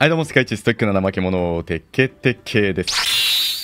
はいどうも、スカイチストックな怠け者、てっけてっけです。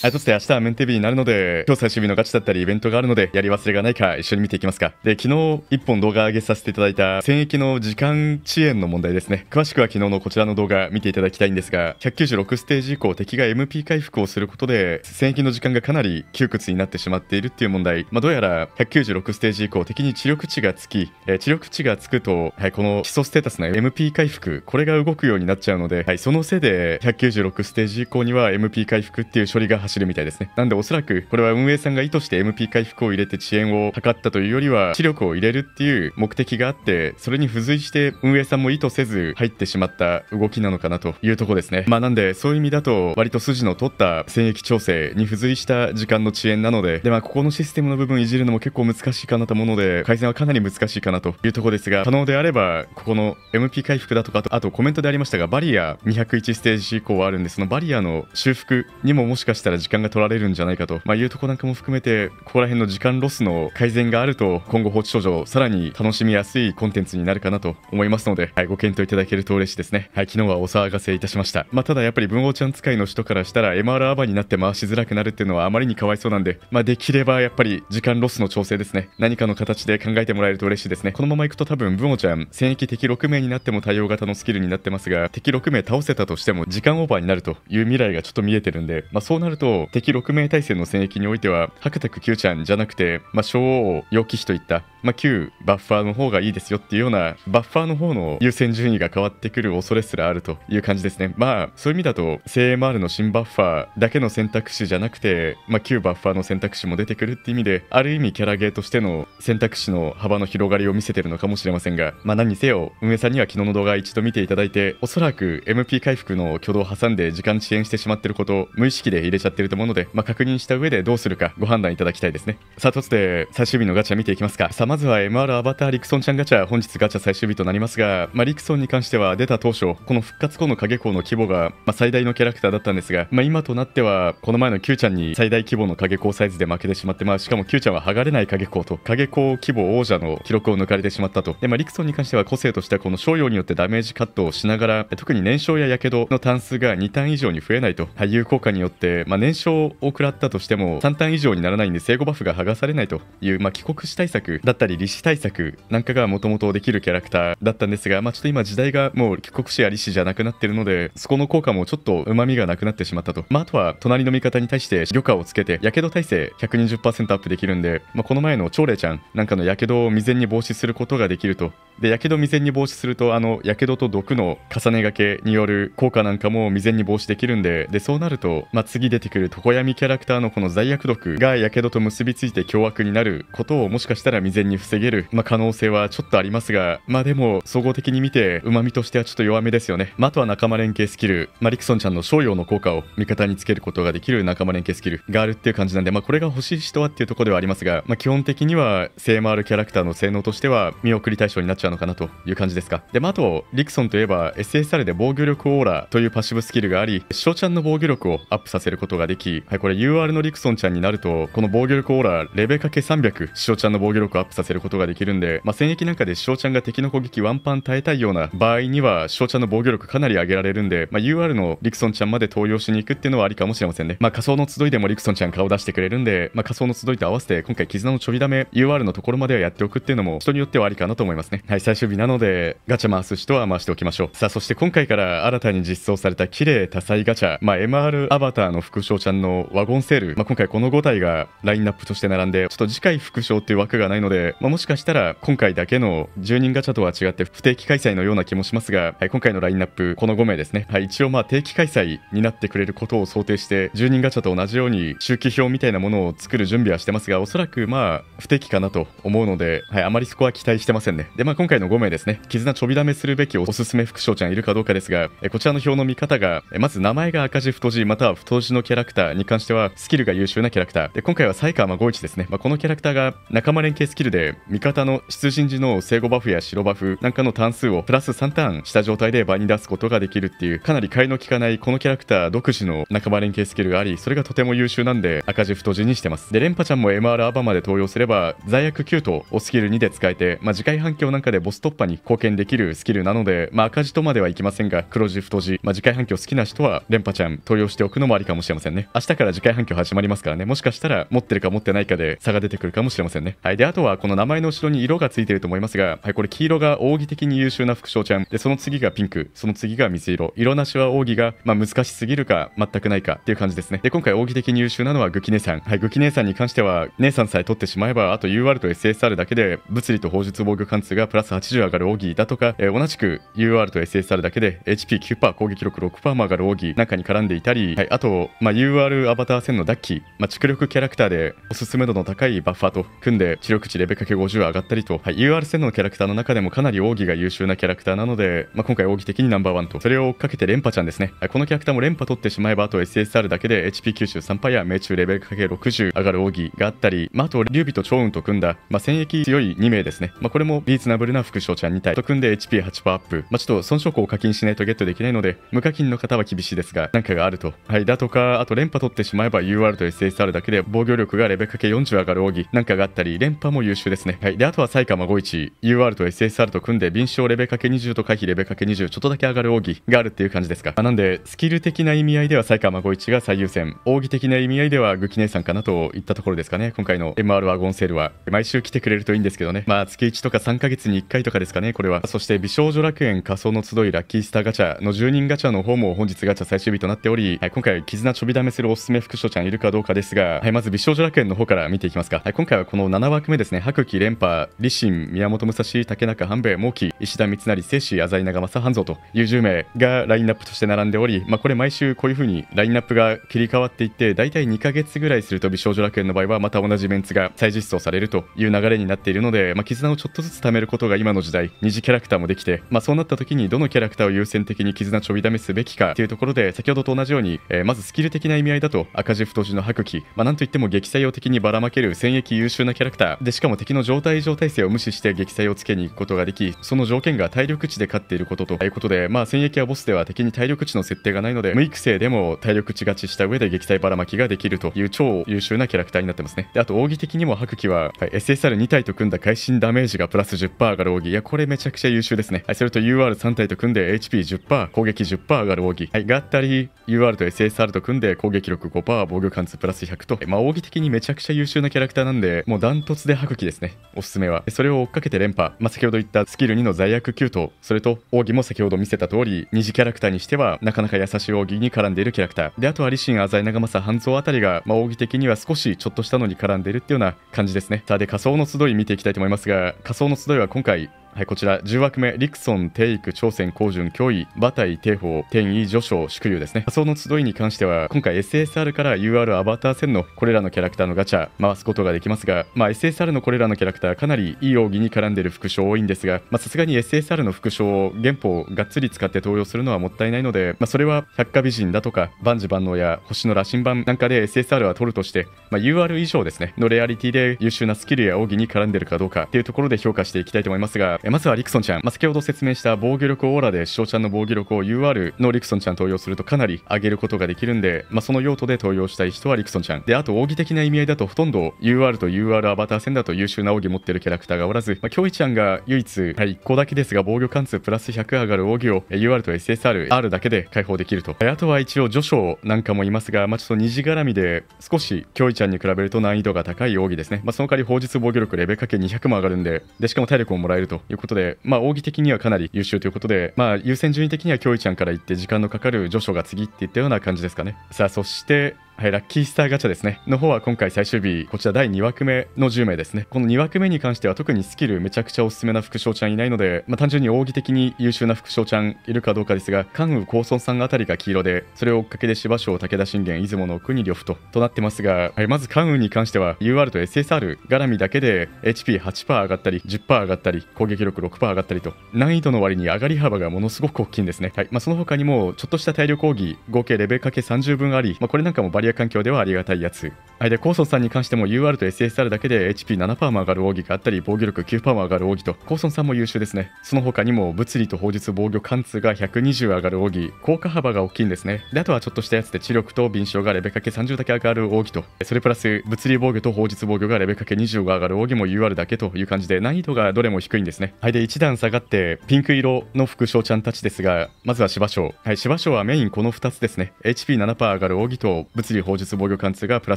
はい、として明日はメンテ日になるので、今日最終日のガチだったりイベントがあるので、やり忘れがないか一緒に見ていきますか。で、昨日1本動画上げさせていただいた、戦役の時間遅延の問題ですね。詳しくは昨日のこちらの動画見ていただきたいんですが、196ステージ以降、敵が MP 回復をすることで、戦役の時間がかなり窮屈になってしまっているっていう問題。まあ、どうやら196ステージ以降、敵に知力値がつき、えー、知力値がつくと、はい、この基礎ステータスの MP 回復、これが動くようになっちゃうので、はい、そのせいで196ステージ以降には MP 回復っていう処理が走しるみたいですね。なんでおそらくこれは運営さんが意図して MP 回復を入れて遅延を図ったというよりは、視力を入れるっていう目的があって、それに付随して運営さんも意図せず入ってしまった動きなのかなというとこですね。まあなんでそういう意味だと割と筋の取った戦役調整に付随した時間の遅延なので、でまあここのシステムの部分いじるのも結構難しいかなと思うので、改善はかなり難しいかなというとこですが、可能であれば、ここの MP 回復だとかと、あとコメントでありましたが、バリア201ステージ以降はあるんで、そのバリアの修復にももしかしたらから時間が取られるんじゃないかと、まあ、いうとこなんかも含めてここら辺の時間ロスの改善があると今後放置少女さらに楽しみやすいコンテンツになるかなと思いますので、はい、ご検討いただけると嬉しいですね、はい、昨日はお騒がせいたしました、まあ、ただやっぱり文豪ちゃん使いの人からしたら MR アバになって回しづらくなるっていうのはあまりにかわいそうなんで、まあ、できればやっぱり時間ロスの調整ですね何かの形で考えてもらえると嬉しいですねこのままいくと多分文豪ちゃん戦役敵6名になっても対応型のスキルになってますが敵6名倒せたとしても時間オーバーになるという未来がちょっと見えてるんで、まあ、そうなるとと敵6名体制の戦役においては白沢九ちゃんじゃなくて、まあ、小王楊騎士といったまあ、旧バッファーの方がいいですよっていうようなバッファーの方の優先順位が変わってくる恐れすらあるという感じですねまあそういう意味だと CMR の新バッファーだけの選択肢じゃなくて、まあ、旧バッファーの選択肢も出てくるって意味である意味キャラゲーとしての選択肢の幅の広がりを見せてるのかもしれませんがまあ何にせよ運営さんには昨日の動画一度見ていただいておそらく MP 回復の挙動を挟んで時間遅延してしまってることを無意識で入れちゃってると思うので、まあ、確認した上でどうするかご判断いただきたいですねさあ突然で最終日のガチャ見ていきますかさままずは MR アバターリクソンちゃんガチャ、本日ガチャ最終日となりますが、まあ、リクソンに関しては出た当初、この復活後の影光の規模が、まあ、最大のキャラクターだったんですが、まあ、今となっては、この前の Q ちゃんに最大規模の影光サイズで負けてしまって、まあ、しかも Q ちゃんは剥がれない影光と、影光規模王者の記録を抜かれてしまったと。で、まあ、リクソンに関しては個性としては、この商用によってダメージカットをしながら、特に燃焼や火傷の単数が2単以上に増えないと、俳い、う効果によって、まあ、燃焼を食らったとしても、3単以上にならないんで、生後バフが剥がされないという、まあ、帰国死対策だったったり、李対策なんかがもともとできるキャラクターだったんですが、まあ、ちょっと今時代がもう帰国子や利子じゃなくなってるので、そこの効果もちょっと旨みがなくなってしまったと。まあ、あとは隣の味方に対して魚価をつけて、やけど耐性120%アップできるんで、まあ、この前の朝礼ちゃんなんかのやけどを未然に防止することができると。で、やけど未然に防止すると、あの、やけどと毒の重ねがけによる効果なんかも未然に防止できるんで、で、そうなると、まあ、次出てくる常闇キャラクターのこの罪悪毒がやけどと結びついて凶悪になることをもしかしたら未然に点に防げる、まあ、可能性はちょっとありますが、まあでも、総合的に見て、旨味としてはちょっと弱めですよね。まあ、あとは仲間連携スキル、まあ、リクソンちゃんの商用の効果を味方につけることができる仲間連携スキルがあるっていう感じなんで、まあ、これが欲しい人はっていうところではありますが、まあ、基本的には、性もあるキャラクターの性能としては、見送り対象になっちゃうのかなという感じですか。で、まあ、あと、リクソンといえば、SSR で防御力オーラというパッシブスキルがあり、ショちゃんの防御力をアップさせることができ、はい、これ UR のリクソンちゃんになると、この防御力オーラ、レベかけ300、ショちゃんの防御力をアップさせることができるんで、まあ、戦役なんかで翔ちゃんが敵の攻撃ワンパン耐えたいような場合には翔ちゃんの防御力かなり上げられるんで、まあ、UR のリクソンちゃんまで登用しに行くっていうのはありかもしれませんね、まあ、仮想の集いでもリクソンちゃん顔出してくれるんで、まあ、仮想の集いと合わせて今回絆のちょびだめ UR のところまではやっておくっていうのも人によってはありかなと思いますねはい最終日なのでガチャ回す人は回しておきましょうさあそして今回から新たに実装された綺麗多彩ガチャ、まあ、MR アバターの副将ちゃんのワゴンセール、まあ、今回この5体がラインナップとして並んでちょっと次回副将っていう枠がないのでまあ、もしかしたら今回だけの10人ガチャとは違って不定期開催のような気もしますが、はい、今回のラインナップこの5名ですね、はい、一応まあ定期開催になってくれることを想定して10人ガチャと同じように周期表みたいなものを作る準備はしてますがおそらくまあ不定期かなと思うので、はい、あまりそこは期待してませんねでまあ今回の5名ですね絆ちょびだめするべきおすすめ副将ちゃんいるかどうかですがえこちらの表の見方がえまず名前が赤字太字または太字のキャラクターに関してはスキルが優秀なキャラクターで今回は才川孫一ですね、まあ、このキャラクターが仲間連携スキルでで味方の出陣時の正誤バフや白バフなんかの単数をプラス3ターンした状態で場に出すことができるっていうかなり替えの効かないこのキャラクター独自の仲間連携スキルがありそれがとても優秀なんで赤字太字にしてますで連覇ちゃんも MR アバまで投用すれば罪悪9とをスキル2で使えてまあ次回反響なんかでボス突破に貢献できるスキルなのでまあ赤字とまではいきませんが黒字太字まあ次回反響好きな人は連覇ちゃん投用しておくのもありかもしれませんね明日から次回反響始まりますからねもしかしたら持ってるか持ってないかで差が出てくるかもしれませんねはいであとはこの名前の後ろに色がついていると思いますが、はい、これ黄色が奥義的に優秀な副将ちゃんでその次がピンクその次が水色色なしは奥義が、まあ、難しすぎるか全くないかっていう感じですねで今回奥義的に優秀なのはグキ姉さんはいグキ姉さんに関しては姉さんさえ取ってしまえばあと UR と SSR だけで物理と砲術防御貫通がプラス80上がる奥義だとか、えー、同じく UR と SSR だけで HP9% 攻撃力6%も上がる義なんかに絡んでいたり、はい、あと、まあ、UR アバター1000のダッキー、まあ、蓄力キャラクターでおすすめ度の高いバッファーと組んで知力値レベかけ5 0上がったりと、はい、u r 1のキャラクターの中でもかなり奥義が優秀なキャラクターなので、まあ、今回奥義的にナンバーワンと、それを追っかけて連覇ちゃんですね。はい、このキャラクターも連覇取ってしまえば、あと SSR だけで HP93 パイや命中レベルかけ60上がる奥義があったり、まあ、あと劉備と趙雲と組んだ、まあ、戦役強い2名ですね。まあ、これもリーズナブルな副将ちゃん2体と組んで HP8 パーアップ。まあ、ちょっと損傷庫を課金しないとゲットできないので、無課金の方は厳しいですが、なんかがあると。はい、だとか、あと連覇取ってしまえば UR と SSR だけで防御力がレベルかけ40上がる奥義なんかがあったり、連覇も優秀ですね。はい、であとは埼玉5一 UR と SSR と組んで、敏捷レベかけ20と回避レベかけ20、ちょっとだけ上がる奥義があるっていう感じですか。まなんで、スキル的な意味合いでは埼玉5一が最優先、奥義的な意味合いではグキ姉さんかなといったところですかね。今回の MR ワゴンセールは、毎週来てくれるといいんですけどね。まあ、月1とか3ヶ月に1回とかですかね、これは。そして、美少女楽園仮想の集いラッキースターガチャの10人ガチャの方も本日ガチャ最終日となっており、はい、今回、絆ちょびだめするおすすめ副所ちゃんいるかどうかですが、はい、まず美少女楽園の方から見ていきますか。はい、今回はこの7枠目ですね。白木連覇、李信、宮本武蔵、竹中半兵衛、毛木、石田三成、清志、浅井長政、半蔵という10名がラインナップとして並んでおり、まあ、これ毎週こういうふうにラインナップが切り替わっていって、大体2ヶ月ぐらいすると美少女楽園の場合はまた同じメンツが再実装されるという流れになっているので、まあ、絆をちょっとずつ貯めることが今の時代、二次キャラクターもできて、まあ、そうなった時にどのキャラクターを優先的に絆ちょびだめすべきかというところで、先ほどと同じように、えー、まずスキル的な意味合いだと赤字太字の白旗、まあ、なんといっても激作用的にばらまける戦役優秀なキャラクターでしかも敵の状態異常体制を無視して撃砕をつけに行くことができ、その条件が体力値で勝っていることということで、まあ戦役やボスでは敵に体力値の設定がないので、無育成でも体力値勝ちした上で撃退ばらまきができるという超優秀なキャラクターになってますね。で、あと奥義的にも白気は、はい、SSR2 体と組んだ会心ダメージがプラス10%上がる奥義。いや、これめちゃくちゃ優秀ですね。はい、それと UR3 体と組んで HP10%、攻撃10%上がる奥義。はい、がったり UR と SSR と組んで攻撃力5%、防御貫通プラス100と、まあ奥義的にめちゃくちゃ優秀なキャラクターなんで、もうダントツで白気きですね。おすすめは。それを追っかけて連覇。まあ、先ほど言ったスキル2の罪悪9と、それと、奥義も先ほど見せた通り、二次キャラクターにしては、なかなか優しい奥義に絡んでいるキャラクター。で、あとは、リシン、浅井長政、半蔵あたりが、まあ、奥義的には少しちょっとしたのに絡んでいるっていうような感じですね。さあ、で、仮想の集い見ていきたいと思いますが、仮想の集いは今回、はい、こちら10枠目、リクソン、テイク、朝鮮、高順、脅威、馬体、帝宝、天意、序章、祝竜ですね。仮想の集いに関しては、今回 SSR から UR アバター戦のこれらのキャラクターのガチャ回すことができますが、まあ、SSR のこれらのキャラクター、かなりいい奥義に絡んでる副賞多いんですが、さすがに SSR の副賞を原本をがっつり使って登用するのはもったいないので、まあ、それは百科美人だとか、万事万能や星の羅針盤なんかで SSR は取るとして、まあ、UR 以上ですね、のレアリティで優秀なスキルや奥義に絡んでるかどうかっていうところで評価していきたいと思いますが、まずはリクソンちゃん、まあ、先ほど説明した防御力オーラで翔ちゃんの防御力を UR のリクソンちゃん登用するとかなり上げることができるんで、まあ、その用途で登用したい人はリクソンちゃんであと奥義的な意味合いだとほとんど UR と UR アバター戦だと優秀な奥義持ってるキャラクターがおらず、まあ、キョイちゃんが唯一、はい、1個だけですが防御貫通プラス100上がる奥義を UR と SSRR だけで解放できるとあとは一応序章なんかもいますが、まあ、ちょっと虹絡みで少しキョイちゃんに比べると難易度が高い奥義ですね、まあ、その代わり法術防御力レベルかけ200も上がるんででしかも体力ももらえるといいうことで、まあ、義的にはかなり優秀ということで、まあ、優先順位的には京一ちゃんから行って時間のかかる序章が次っていったような感じですかねさあそしてはい、ラッキースターガチャですね。の方は今回最終日、こちら第2枠目の10名ですね。この2枠目に関しては特にスキルめちゃくちゃおすすめな副将ちゃんいないので、まあ、単純に奥義的に優秀な副将ちゃんいるかどうかですが、関羽高村さんあたりが黄色で、それを追っかけで芝生、武田信玄、出雲の国呂布ととなってますが、はい、まず関羽に関しては UR と SSR 絡みだけで HP8% 上がったり、10%上がったり、攻撃力6%上がったりと、難易度の割に上がり幅がものすごく大きいんですね。はい、まあ、その他にも、ちょっとした体力奥義、合計レベルかけ30分あり、まあ、これなんかもバリリア環境ではありがたいやつ。はい、で、コーソンさんに関しても UR と SSR だけで HP7% も上がる奥義があったり、防御力9%も上がる奥義と、コーソンさんも優秀ですね。その他にも、物理と法術、防御、貫通が120上がる奥義、効果幅が大きいんですね。で、あとはちょっとしたやつで、知力と敏捷がレベかけ30だけ上がる奥義と、それプラス、物理防御と法術防御がレベかけ20が上がる奥義も UR だけという感じで、難易度がどれも低いんですね。はい、で、1段下がって、ピンク色の副将ちゃんたちですが、まずは芝章。はい、芝賞はメインこの2つですね。HP7% 上がる奥義と、物理り砲術防御貫通がプラ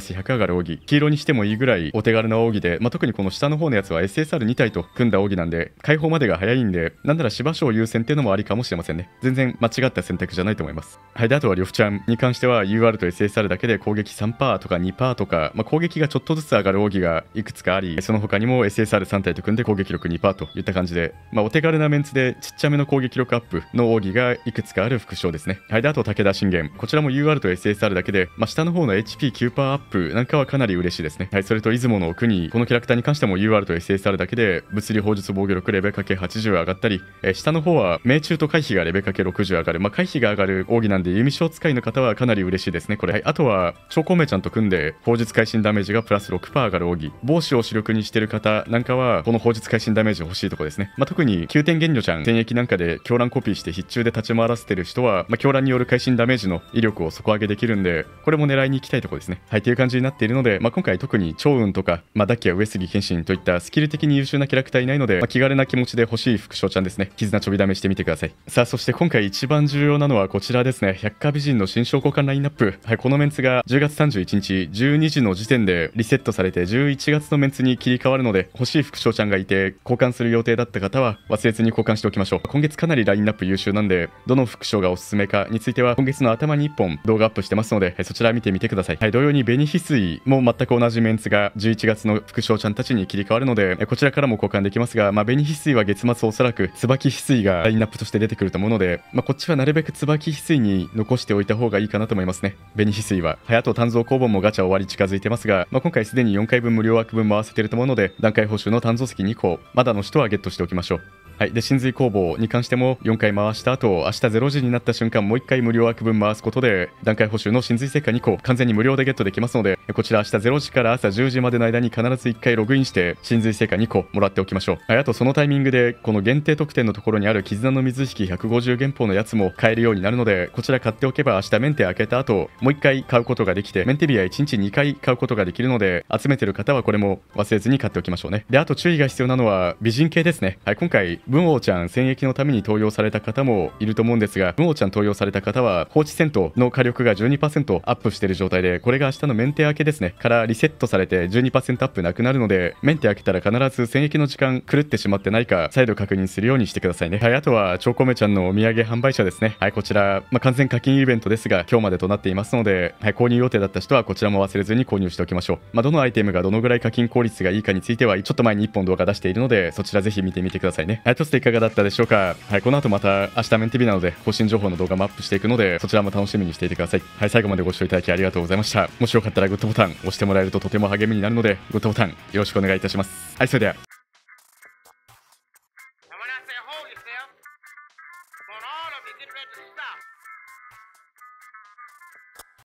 ス100上がる義黄色にしてもいいぐらいお手軽な扇で、まあ、特にこの下の方のやつは SSR2 体と組んだ扇なんで解放までが早いんでなんなら芝生優先っていうのもありかもしれませんね全然間違った選択じゃないと思いますはいであとは呂布ちゃんに関しては UR と SSR だけで攻撃3%とか2%とか、まあ、攻撃がちょっとずつ上がる扇がいくつかありその他にも SSR3 体と組んで攻撃力2%といった感じで、まあ、お手軽なメンツでちっちゃめの攻撃力アップの奥義がいくつかある副賞ですねはいであと武田信玄こちらも UR と SSR だけで、まあ、下のの方の HP9% アップなんかはかなり嬉しいですね。はい、それと出雲の国、このキャラクターに関しても UR と SSR だけで物理砲術防御力レベルかけ80上がったり、え下の方は命中と回避がレベルかけ60上がる。まあ、回避が上がる奥義なんで弓章使いの方はかなり嬉しいですね、これ。はい、あとは、超高名ちゃんと組んで砲術会心ダメージがプラス6%上がる奥義。帽子を主力にしてる方なんかは、この砲術会心ダメージ欲しいとこですね。まあ、特に9点原女ちゃん、戦役なんかで狂乱コピーして必中で立ち回らせてる人は、まあ、狂乱による会心ダメージの威力を底上げできるんで、これも狙いに行きたいところですね。はい、という感じになっているので、まあ、今回特に趙雲とか、まあ、ダキや上杉謙信といったスキル的に優秀なキャラクターいないので、まあ、気軽な気持ちで欲しい副将ちゃんですね。絆ちょびだめしてみてください。さあ、そして今回一番重要なのはこちらですね。百科美人の新商交換ラインナップ。はい、このメンツが10月31日12時の時点でリセットされて、11月のメンツに切り替わるので、欲しい副将ちゃんがいて、交換する予定だった方は忘れずに交換しておきましょう。今月かなりラインナップ優秀なんで、どの副将がおすすめかについては、今月の頭に1本動画アップしてますので、そちら見ててみてください、はい、同様に紅翡翠も全く同じメンツが11月の副将ちゃんたちに切り替わるのでこちらからも交換できますが、まあ、紅翡翠は月末おそらく椿翡翠がラインナップとして出てくると思うので、まあ、こっちはなるべく椿翡翠に残しておいた方がいいかなと思いますね紅翡翠は早と炭造工房もガチャ終わり近づいてますが、まあ、今回すでに4回分無料枠分も合わせてると思うので段階報酬の炭造石2個まだの人はゲットしておきましょうはい、で真髄工房に関しても4回回した後明日0時になった瞬間もう1回無料枠分回すことで段階補修の真髄成果2個完全に無料でゲットできますのでこちら明日0時から朝10時までの間に必ず1回ログインして真髄成果2個もらっておきましょうあとそのタイミングでこの限定特典のところにある絆の水引150元宝のやつも買えるようになるのでこちら買っておけば明日メンテ開けた後もう1回買うことができてメンテビア1日2回買うことができるので集めてる方はこれも忘れずに買っておきましょうねであと注意が必要なのは美人系ですねはい今回文王ちゃん戦役のために登用された方もいると思うんですが文王ちゃん登用された方は放置戦闘の火力が12%アップしてる状態でこれが明日のメンテ開けけですね、からリセットされて12%アップなくなるので、メンテ開けたら必ず戦役の時間狂ってしまってないか、再度確認するようにしてくださいね。はい、あとは、チョコメちゃんのお土産販売者ですね。はい、こちら、まあ、完全課金イベントですが、今日までとなっていますので、はい、購入予定だった人はこちらも忘れずに購入しておきましょう。まあ、どのアイテムがどのぐらい課金効率がいいかについては、ちょっと前に1本動画出しているので、そちらぜひ見てみてくださいね。はい、としていかがだったでしょうか。はい、この後また明日メンテビなので、更新情報の動画もアップしていくので、そちらも楽しみにしていてください。はい、最後までご視聴いただきありがとうございました。もしよかったらグッドボタン押してもらえるととても励みになるので、グッドボタンよろしくお願いいたします。はい、それでは。